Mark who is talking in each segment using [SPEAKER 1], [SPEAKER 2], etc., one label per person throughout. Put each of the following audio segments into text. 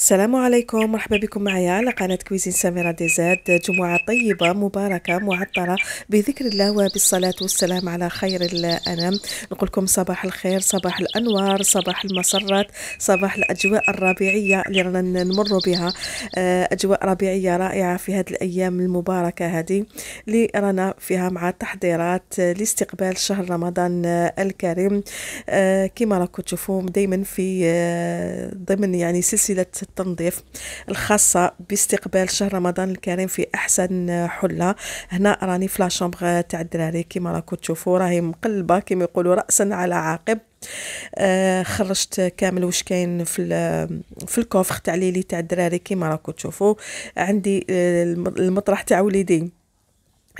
[SPEAKER 1] السلام عليكم مرحبا بكم معايا على قناة كويزين سميرة ديزاد جمعة طيبة مباركة معطرة بذكر الله وبالصلاة والسلام على خير الأنام نقول لكم صباح الخير صباح الأنوار صباح المسرات صباح الأجواء الربيعية اللي رانا نمر بها آه، أجواء ربيعية رائعة في هذه الأيام المباركة هذه اللي رانا فيها مع التحضيرات لاستقبال شهر رمضان الكريم آه، كما راكم تشوفوا دايما في ضمن آه، يعني سلسلة التنظيف الخاصة باستقبال شهر رمضان الكريم في أحسن حلة هنا راني في لاشامبغ تاع الدراري كيما راكو تشوفو راهي مقلبة كيما يقولوا رأسا على عاقب آه، خرجت كامل واش كاين في في الكوفر تاع ليلي تاع الدراري كيما راكو تشوفوا عندي آه، المطرح تاع وليدي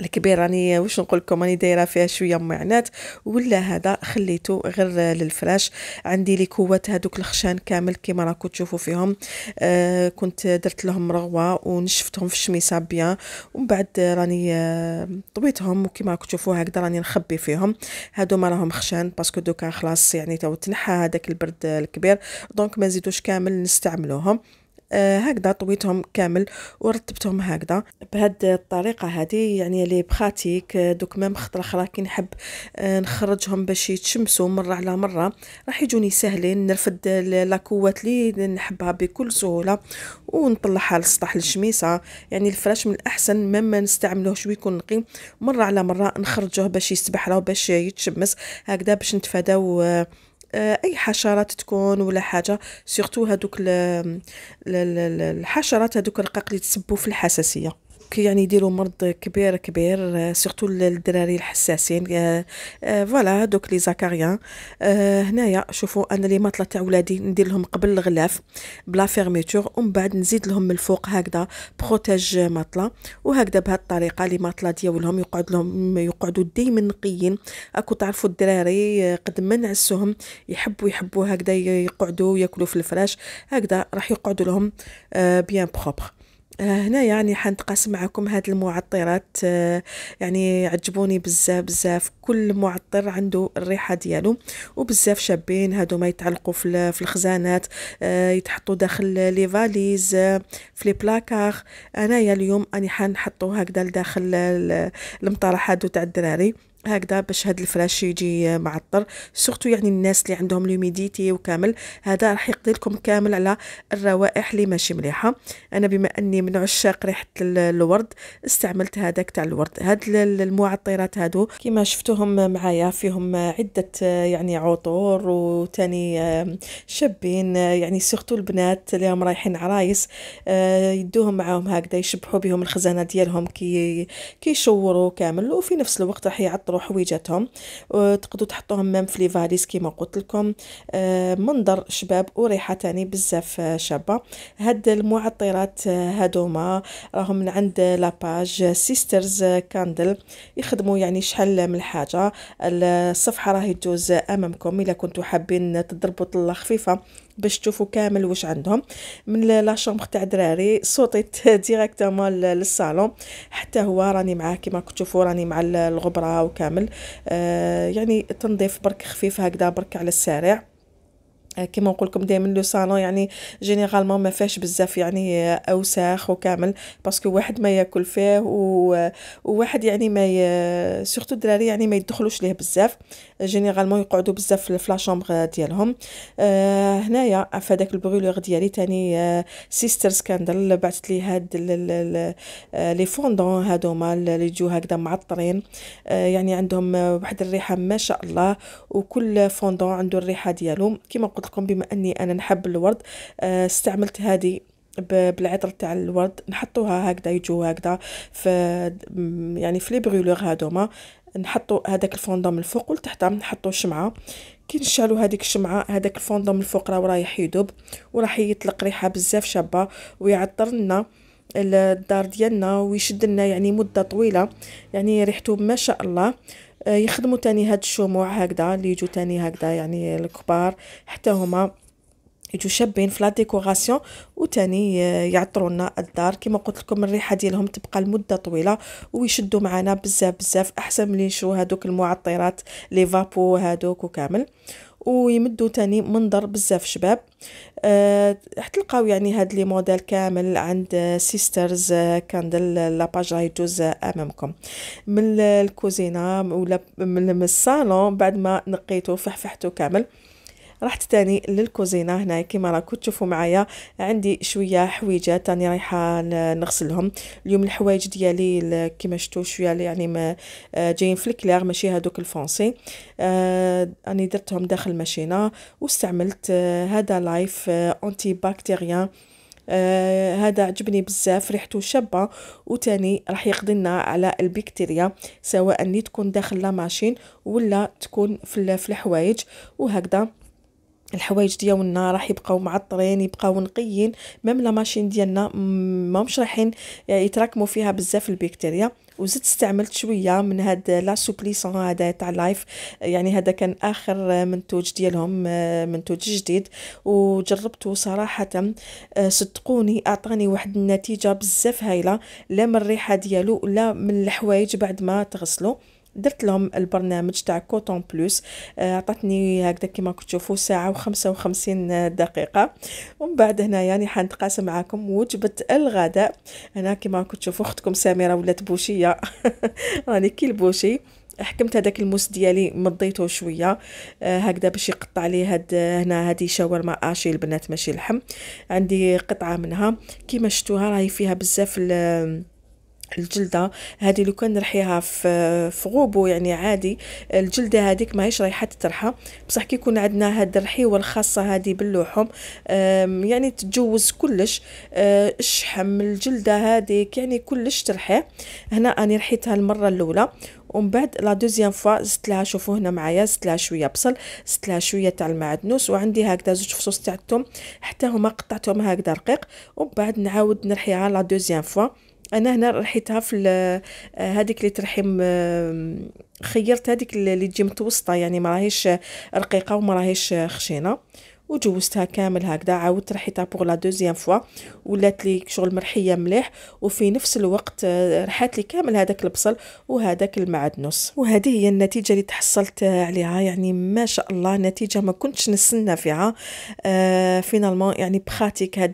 [SPEAKER 1] الكبير راني يعني واش نقول لكم راني دايره فيها شويه معنات ولا هذا خليته غير للفراش عندي لي كوات هذوك الخشان كامل كيما راكم تشوفوا فيهم آه كنت درت لهم رغوه ونشفتهم في الشميسه بيان ومن بعد راني آه طويتهم وكيما راكم تشوفوا هكذا راني نخبي فيهم هادو ما راهم خشان باسكو دوكا خلاص يعني تنحى هذاك البرد الكبير دونك ما نزيدوش كامل نستعملوهم آه، هكذا طويتهم كامل ورتبتهم هكذا بهاد الطريقه هذه يعني لي بخاتيك آه، دوك مام خطره اخرى كي نحب آه، نخرجهم باش يتشمسوا مره على مره راح يجوني ساهلين نرفد لاكوات لي نحبها بكل سهوله ونطلعها لسطح الشميسه يعني الفراش من الاحسن ما نستعملوهش ويكون نقي مره على مره نخرجوه باش يسبح يستبحر باش يتشمس هكذا باش نتفاداو آه، اي حشرات تكون ولا حاجه سورتو هذوك الحشرات هذوك الرقاق اللي تسبوا في الحساسيه يعني يديروا مرض كبير كبير آه، سيرتو الدراري الحساسين آه، آه، فوالا دوك لي زاكاريان هنايا شوفوا انا لي ماطله تاع ولادي ندير لهم قبل الغلاف بلا فيرميتور ومن بعد نزيد لهم من الفوق هكذا بروتاج ماطله وهكذا بهذه الطريقه لي ماطله ديالهم يقعد لهم يقعدوا ديما نقيين اكو تعرفوا الدراري قد ما نعسوهم يحبوا يحبوا هكذا يقعدوا ياكلوا في الفراش هكذا راح يقعدوا لهم بيان بروبر آه، هنا يعني حنتقاسم معكم هاد المعطرات آه، يعني عجبوني بزاف بزاف كل معطر عنده الريحه ديالو وبزاف شابين هادو ما يتعلقوا في الخزانات آه، يتحطوا داخل لي فاليز في لي بلاكار يا اليوم اني حنحطو هكذا لداخل المطرحات تاع الدراري هكذا باش هاد الفراش يجي معطر سورتو يعني الناس اللي عندهم لوميديتي وكامل هذا راح يقضي لكم كامل على الروائح اللي ماشي مليحه انا بما اني من عشاق ريحه الورد استعملت هذاك تاع الورد هاد المعطرات هادو كما شفتوهم معايا فيهم عده يعني عطور وتاني شابين يعني سورتو البنات اللي هم رايحين عرايس آه، يدوهم معاهم هكذا يشبحوا بهم الخزانه ديالهم كي كيشوروا كامل وفي نفس الوقت راح يعطوا يسطروا حويجاتهم أه، تقدروا تحطوهم مام في لي كيما قلت لكم أه، منظر شباب وريحه تاني بزاف أه، شابه هاد المعطرات هادوما راهم من عند لاباج سيسترز كاندل يخدموا يعني شحال من الحاجه الصفحه راهي تجوز امامكم الا كنتو حابين تضربوا طله خفيفه باش تشوفوا كامل واش عندهم من لا شومبر تاع دراري صوتيت ديريكتومون للصالون حتى هو راني معاه كيما راكم تشوفوا راني مع الغبره وكامل آه يعني تنظيف برك خفيف هكذا برك على السريع آه، كما نقول لكم دائما لو صالون يعني جينيرالمون ما فيهش بزاف يعني آه، اوساخ وكامل باسكو واحد ما ياكل فيه و... وواحد يعني ما ي... سورتو الدراري يعني ما يدخلوش ليه بزاف جينيرالمون يقعدوا بزاف في لا شامبر ديالهم آه هنايا في هذاك البرولور ديالي تاني آه سيستر سكاندل بعثت لي هاد ال... آه، لي فوندون هادوما اللي يجيو هكذا معطرين آه يعني عندهم واحد الريحه ما شاء الله وكل فوندون عنده الريحه ديالو كيما قلت لكم بما اني انا نحب الورد آه، استعملت هذه بالعطر تاع الورد نحطوها هكذا يجوا هكذا في يعني في لي بريلور هادوما نحطوا هذاك الفوندوم من الفوق والتحت نحطوا شمعه كي نشالوا هذيك الشمعه هذاك الفوندوم من الفوق راه رايح يذوب وراح يطلق ريحه بزاف شابه ويعطر لنا الدار ديالنا ويشد لنا يعني مده طويله يعني ريحته ما شاء الله آه، يخدموا تاني هاد الشموع هكذا اللي يجوا تاني هكذا يعني الكبار حتى هما يجوا شابين في لا ديكوراسيون وتاني آه، يعطروا لنا الدار كما قلت لكم الريحه ديالهم تبقى لمده طويله ويشدوا معنا بزاف بزاف احسن ملي نشرو هادوك المعطرات لي فابو هادوك وكامل ويمدوا تاني منظر بزاف شباب أه حتلقاو يعني هاد لي موديل كامل عند سيسترز كاندل لاباج راهي تجوز امامكم من الكوزينه ولا من الصالون بعد ما نقيته فحفحته كامل رحت تاني للكوزينة هنا كما راكم تشوفوا معايا عندي شوية حويجات تاني رايحة نغسلهم اليوم الحوايج ديالي كما شتو شوية يعني ما آه، جايين في الكلير ماشي هادوك الفونسي آه أنا درتهم داخل الماشينة واستعملت آه، هذا لايف أنتي آه، باكتيريان آه هذا عجبني بزاف ريحته شابه وتاني راح يقضي لنا على البكتيريا سواء اللي تكون داخل لا ماشين ولا تكون في الحوايج وهكذا الحوايج ديالنا راح يبقاو معطرين يبقاو نقيين ميم لا ماشين ديالنا ما مش رايحين آه، يتراكموا فيها بزاف البكتيريا وزدت استعملت شويه من هاد لا سوبليسون هذا تاع لايف آه، يعني هذا كان اخر آه، منتوج ديالهم منتوج جديد وجربته صراحه صدقوني اعطاني واحد النتيجه بزاف هايله لا من الريحه ديالو لا من الحوايج بعد ما تغسلو درت لهم البرنامج تاع كوتون بلوس آه، عطاتني هكذا كيما تشوفوا ساعه وخمسة وخمسين دقيقه ومن بعد هنا يعني حنتقاسم معاكم وجبه الغداء هنا كما تشوفوا اختكم سميره ولات بوشيه راني كي البوشي حكمت هذاك الموس ديالي مضيته شويه آه هكذا باش يقطع لي هاد هنا هذه شاورما اشي البنات ماشي لحم عندي قطعه منها كيما شفتوها راهي فيها بزاف الجلده هذه لو كان نرحيها في غوبو يعني عادي الجلده هذيك ماهيش رايحه تترحى بصح كي يكون عندنا هاد الرحيوه الخاصه هذه باللحوم يعني تتجوز كلش آه، الشحم الجلده هذيك يعني كلش ترحيه هنا اني رحيتها المره الاولى ومن بعد لا دوزيام فوا زدت لها شوفوا هنا معايا زدت لها شويه بصل زدت لها شويه تاع المعدنوس وعندي هكذا زوج فصوص تاع الثوم حتى هما قطعتهم هكذا رقيق ومن بعد نعاود نرحيها لا دوزيام فوا انا هنا رحيتها في آه، هذيك اللي ترحم خيرت هذيك اللي تجي متوسطه يعني ما راهيش رقيقه وما راهيش خشينه وجوزتها كامل هكذا عاودت رحيتها بوغ لا دوزيام فوا ولات لي شغل مرحيه مليح وفي نفس الوقت آه، رحات لي كامل هذاك البصل وهذاك المعدنوس وهذه هي النتيجه اللي تحصلت عليها يعني ما شاء الله نتيجه ما كنتش نستنى فيها فينالمون آه، يعني بخاتيك هاد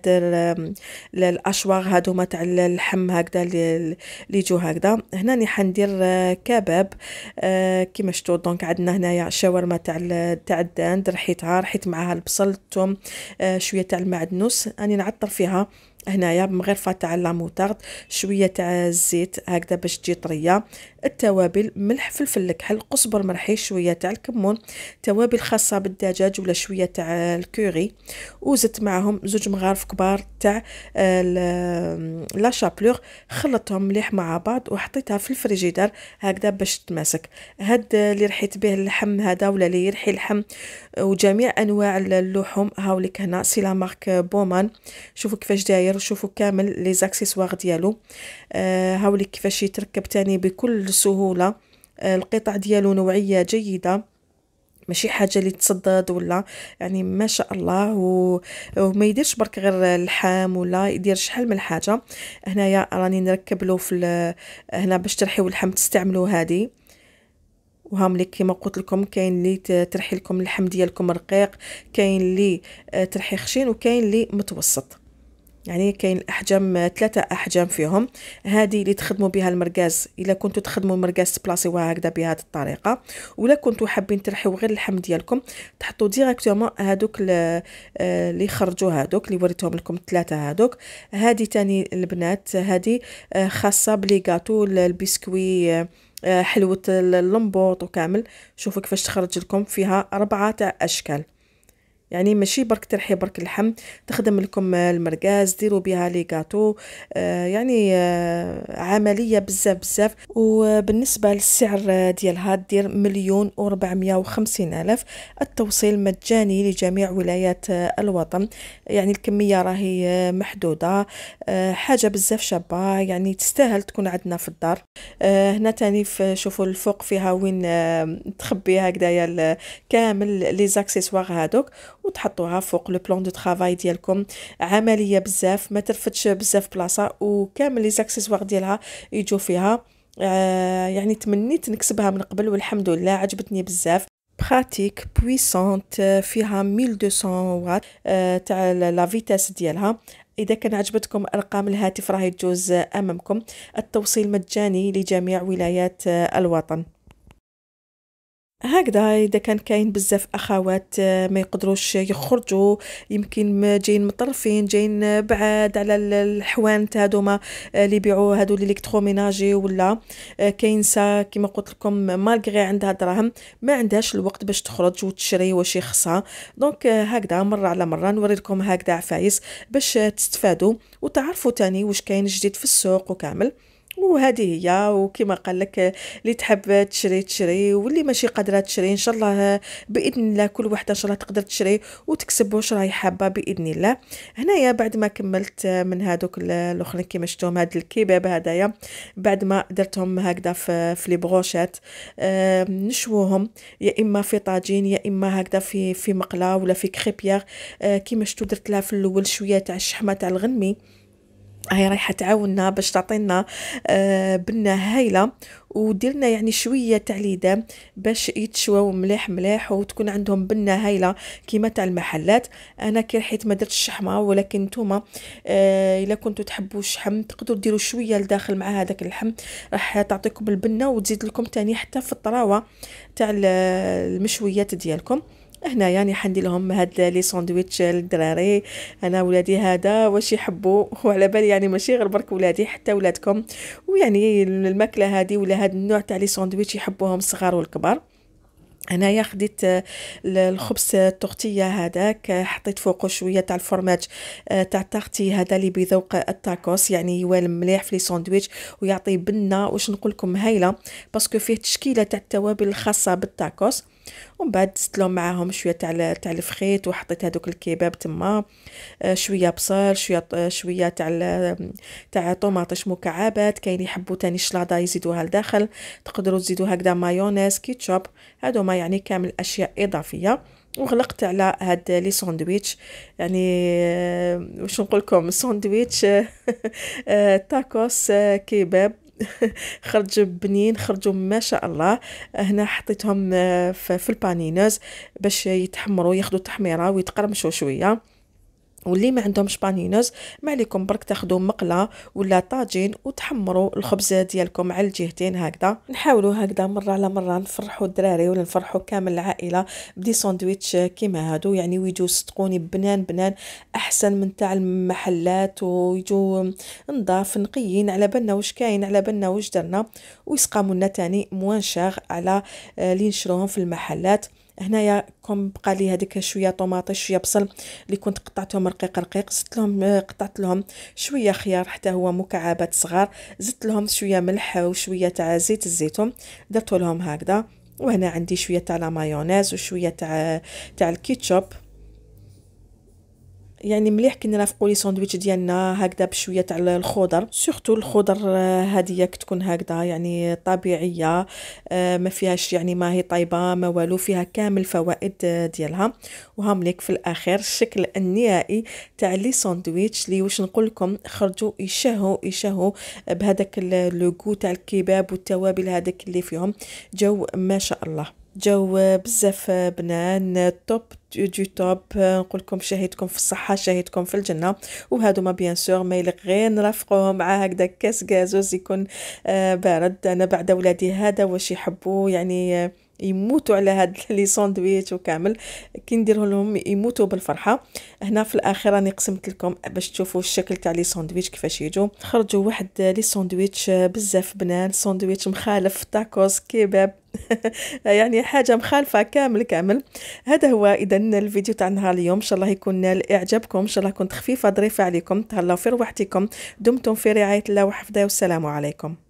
[SPEAKER 1] الاشواغ هادوما تاع اللحم هكذا اللي يجوا هكذا هنا راني حندير آه، كباب كيما شفتوا دونك عندنا هنايا شاورما تاع تاع الدان رحيتها رحيت معاها البصل الثوم آه، شويه تاع المعدنوس اني نعطر فيها هنايا بمغرفه تاع موطارد شويه تاع الزيت هكذا باش تجي طريه التوابل ملح فلفل الكحل قزبر مرحي شويه تاع الكمون توابل خاصه بالدجاج ولا شويه تاع الكوري وزدت معهم زوج مغارف كبار تاع لا شابلوغ خلطتهم مليح مع بعض وحطيتها في الفريجيدار هكذا باش تماسك هاد اللي رحيت به اللحم هذا ولا اللي يرحي اللحم وجميع انواع اللحوم هاوليك هنا سي لا مارك بومان شوفوا كيفاش داير ديالو شوفوا كامل لي زاكسيسوار ديالو آه هاولي كيفاش يتركب تاني بكل سهوله آه القطع ديالو نوعيه جيده ماشي حاجه اللي تصدد ولا يعني ما شاء الله و... وما يديرش برك غير اللحام ولا يدير شحال من حاجه هنايا راني نركب له في ال... هنا باش ترحيو اللحم تستعملوا هذه وهم لي كيما قلت لكم كاين اللي ترحي لكم اللحم ديالكم رقيق كاين اللي آه، ترحي خشين وكاين اللي متوسط يعني كاين الاحجام ثلاثه احجام فيهم هذه اللي تخدموا بها المرقاز الا كنتوا تخدموا المرقاز تبلاصيوها وهكذا بهذه الطريقه ولا كنتوا حابين ترحيو غير اللحم ديالكم تحطوا ديريكتومون هذوك آه، اللي خرجوا هذوك اللي وريتهم لكم ثلاثه هذوك هذه تاني البنات هذه آه، خاصه بلي غاتو البسكوي آه، حلوه اللمبوط وكامل شوفوا كيفاش تخرج لكم فيها اربعه تاع اشكال يعني ماشي برك ترحي برك اللحم تخدم لكم المرقاز ديروا بها لي كاتو آه يعني آه عمليه بزاف بزاف وبالنسبه للسعر ديالها دير مليون و وخمسين الف التوصيل مجاني لجميع ولايات آه، الوطن يعني الكميه راهي آه، محدوده آه حاجه بزاف شابه يعني تستاهل تكون عندنا في الدار آه، هنا تاني شوفوا الفوق فيها وين تخبي هكذايا كامل لي زاكسيسوار هادوك وتحطوها فوق لو بلون دو ترافاي ديالكم عمليه بزاف ما ترفدش بزاف بلاصه وكامل لي زاكسيسوار ديالها يجوا فيها آه يعني تمنيت نكسبها من قبل والحمد لله عجبتني بزاف براتيك بويسونت فيها 1200 واط آه تاع لا فيتاس ديالها اذا كان عجبتكم ارقام الهاتف راهي تجوز امامكم التوصيل مجاني لجميع ولايات آه، الوطن هكذا اذا كان كاين بزاف اخوات آه، ما يقدروش يخرجوا يمكن جايين مطرفين جايين بعاد على الحوانت هادوما آه، اللي يبيعوا هادو الالكتروميناجي ولا آه، كاينسه كما قلت لكم مالغري عندها دراهم ما عندهاش الوقت باش تخرج وتشري واش يخصها دونك هكذا مره على مره نوري لكم هكذا عفايس باش تستفادوا وتعرفوا تاني واش كاين جديد في السوق وكامل وهذه هي وكما قال لك اللي تحب تشري تشري واللي ماشي قادره تشري ان شاء الله باذن الله كل وحده ان شاء الله تقدر تشري وتكسب واش راهي حابه باذن الله هنايا بعد ما كملت من هذوك الاخرين كيما شفتهم هاد الكباب هذايا بعد ما درتهم هكذا في, في لي بروشيت نشوهم يا اما في طاجين يا اما هكذا في في مقله ولا في كريبيير آه، كيما شفتوا درت لها في الاول شويه تاع الشحمه تاع الغنمي هاي رايحه تعاوننا باش تعطينا آه بنه هايله وديرنا يعني شويه تاع ليدام باش يتشواو مليح مليح وتكون عندهم بنه هايله كيما تاع المحلات انا كي رحيت ما درتش الشحمه ولكن نتوما آه الا كنتو تحبوا الشحم تقدروا ديروا شويه لداخل مع هذاك اللحم راح تعطيكم البنه وتزيد لكم تاني حتى في الطراوه تاع المشويات ديالكم هنا يعني حندي لهم هاد لي ساندويتش للدراري انا ولادي هذا واش يحبوا وعلى بالي يعني ماشي غير برك ولادي حتى ولادكم ويعني الماكله هذه ولا هاد النوع تاع لي ساندويتش يحبوهم الصغار والكبار هنايا خديت آه، الخبز التورتيه هذاك حطيت فوقه شويه تاع الفرماج آه، تاع التغطية هذا اللي بذوق التاكوس يعني يوالم مليح في لي ساندويتش ويعطي بنه واش نقول لكم هايله باسكو فيه تشكيله تاع التوابل الخاصه بالتاكوس ومن بعد دزت لهم معاهم شويه تاع تاع الفخيت وحطيت هذوك الكباب تما آه، شويه بصل شويه آه، شويه تاع تاع طوماطيش مكعبات كاين يحبوا تاني شلاضه يزيدوها لداخل تقدروا تزيدوا هكذا مايونيز كيتشوب هادو ما يعني كامل اشياء اضافيه وغلقت على هاد لي ساندويتش يعني آه، واش نقول لكم ساندويتش تاكوس كباب خرجوا بنين خرجوا ما شاء الله هنا حطيتهم آه، في البانينوز باش يتحمروا ياخذوا التحميره ويتقرمشوا شويه واللي ما عندهمش بانينوز ما عليكم برك تاخذوا مقله ولا طاجين وتحمروا الخبز ديالكم على الجهتين هكذا نحاولوا هكذا مره على مره نفرحوا الدراري ولا نفرحوا كامل العائله بدي ساندويتش كيما هادو يعني ويجوا صدقوني بنان بنان احسن من تاع المحلات ويجوا نضاف نقيين على بالنا واش كاين على بالنا واش درنا ويسقاموا لنا تاني موان شاغ على اللي آه، نشروهم في المحلات هنايا كوم بقى لي هذيك شويه طوماطي شويه بصل اللي كنت قطعتهم رقيق رقيق زدت لهم آه، قطعت لهم شويه خيار حتى هو مكعبات صغار زدت لهم شويه ملح وشويه تاع زيت الزيتون درت لهم هكذا وهنا عندي شويه تاع لا مايونيز وشويه تاع تاع الكيتشوب يعني مليح كنا نرافقوا لي ساندويتش ديالنا هكذا بشويه تاع الخضر سورتو الخضر هذه آه، تكون هكذا يعني طبيعيه آه، ما فيهاش يعني ما هي طايبه ما والو فيها كامل الفوائد آه، ديالها ليك في الاخير الشكل النهائي تاع لي ساندويتش لي واش نقول لكم خرجوا يشهوا يشهوا بهذاك لو تاع الكباب والتوابل هذاك اللي فيهم جو ما شاء الله جو بزاف بنان توب دي توب نقول لكم شهيتكم في الصحه شهيتكم في الجنه وهادو ما بيان سور ما يلق غير نرافقوهم مع هكذا كاس غازوز يكون آه، بارد انا بعد ولادي هذا واش يحبوا يعني آه، يموتوا على هاد لي ساندويتش وكامل كي ندير لهم يموتوا بالفرحه هنا في الاخير راني قسمت لكم باش تشوفوا الشكل تاع لي ساندويتش كيفاش يجوا خرجوا واحد لي ساندويتش آه، بزاف بنان ساندويتش مخالف تاكوس كيباب يعني حاجه مخالفه كامل كامل هذا هو اذا الفيديو تاع نهار اليوم ان شاء الله يكون نال اعجابكم ان شاء الله كنت خفيفه ظريفه عليكم تهلاو في روحتكم دمتم في رعايه الله وحفظه والسلام عليكم